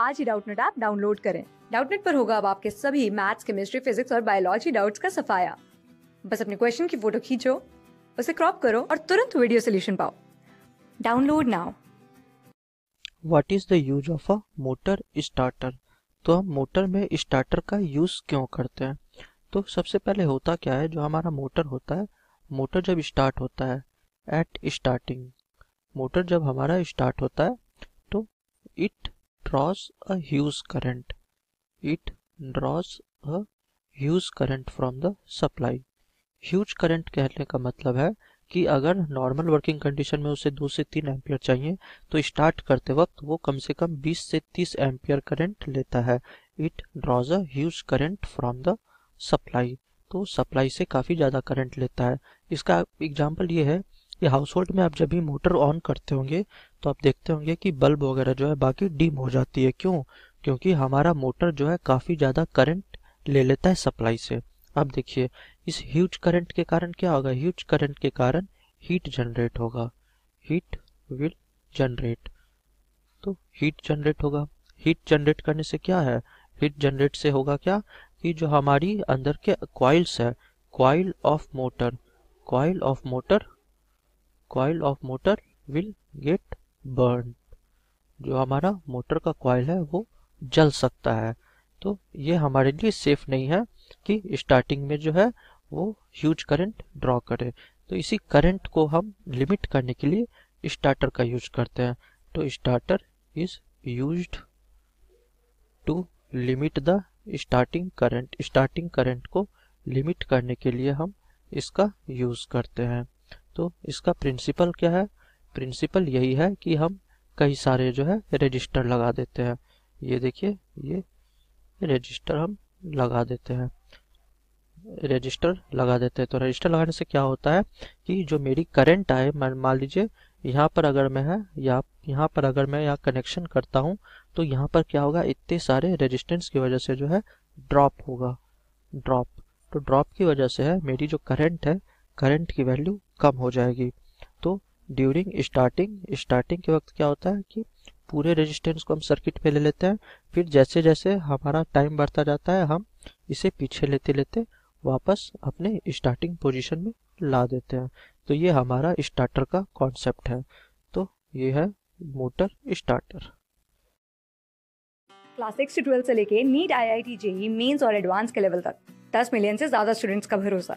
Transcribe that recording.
आज ही Doubtnut app download करें डाउटनेट पर होगा अब आपके सभी मैथ्स केमिस्ट्री फिजिक्स और बायोलॉजी डाउट्स का सफाया बस अपने क्वेश्चन की फोटो खींचो उसे क्रॉप करो और तुरंत वीडियो सोल्यूशन पाओ download now what is the use of a motor starter तो हम मोटर में स्टार्टर का यूज क्यों करते हैं तो सबसे पहले होता क्या है जो हमारा मोटर होता है मोटर जब स्टार्ट होता है एट स्टार्टिंग मोटर जब हमारा स्टार्ट होता है तो it draws a huge current. It draws a huge current from the supply. huge current कहने का मतलब है कि अगर नॉर्मल वर्किंग कंडीशन में उसे दो से तीन एम्पियर चाहिए तो स्टार्ट करते वक्त वो कम से कम 20 से 30 एम्पियर करंट लेता है it draws a huge current from the supply तो सप्लाई से काफ़ी ज़्यादा करंट लेता है इसका एग्जांपल ये है कि हाउस होल्ड में आप जब भी मोटर ऑन करते होंगे तो आप देखते होंगे कि बल्ब वगैरह जो है बाकी डिम हो जाती है क्यों क्योंकि हमारा मोटर जो है काफ़ी ज़्यादा करंट ले लेता है सप्लाई से अब देखिए इस ह्यूज करंट के कारण क्या होगा ह्यूज करंट के कारण हीट जनरेट होगा हीट विल जनरेट तो हीट जनरेट होगा हीट जनरेट करने से क्या है हीट जनरेट से होगा क्या कि जो हमारी अंदर के क्वाइल्स है coil of motor coil of motor coil of motor will get burn जो हमारा मोटर का कॉइल है वो जल सकता है तो ये हमारे लिए सेफ नहीं है कि स्टार्टिंग में जो है वो ह्यूज करंट ड्रॉ करे तो इसी करंट को हम लिमिट करने के लिए स्टार्टर का यूज करते हैं तो starter is use to limit the starting current starting current को लिमिट करने के लिए हम इसका यूज करते हैं तो इसका प्रिंसिपल क्या है प्रिंसिपल यही है कि हम कई सारे जो है रजिस्टर लगा देते हैं ये देखिए ये रजिस्टर हम लगा देते हैं रजिस्टर लगा देते हैं तो रजिस्टर लगाने से क्या होता है कि जो मेरी करंट आए मान लीजिए यहाँ पर अगर मैं है या यहाँ पर अगर मैं यहाँ कनेक्शन करता हूँ तो यहाँ पर क्या होगा इतने सारे रेजिस्टेंस की वजह से जो है ड्रॉप होगा ड्रॉप तो ड्रॉप की वजह से है मेरी जो करंट है करंट की वैल्यू कम हो जाएगी तो ड्यूरिंग स्टार्टिंग स्टार्टिंग के वक्त क्या होता है कि पूरे रेजिस्टेंस को हम सर्किट पे ले लेते हैं फिर जैसे जैसे हमारा टाइम बढ़ता जाता है हम इसे पीछे लेते लेते वापस अपने स्टार्टिंग पोजिशन में ला देते हैं तो ये हमारा स्टार्टर का कॉन्सेप्ट है तो ये है मोटर स्टार्टर क्लास सिक्स से ट्वेल्थ से लेके NEET I I T JEE mains और एडवांस के लेवल तक दस मिलियन से ज्यादा स्टूडेंट्स का भरोसा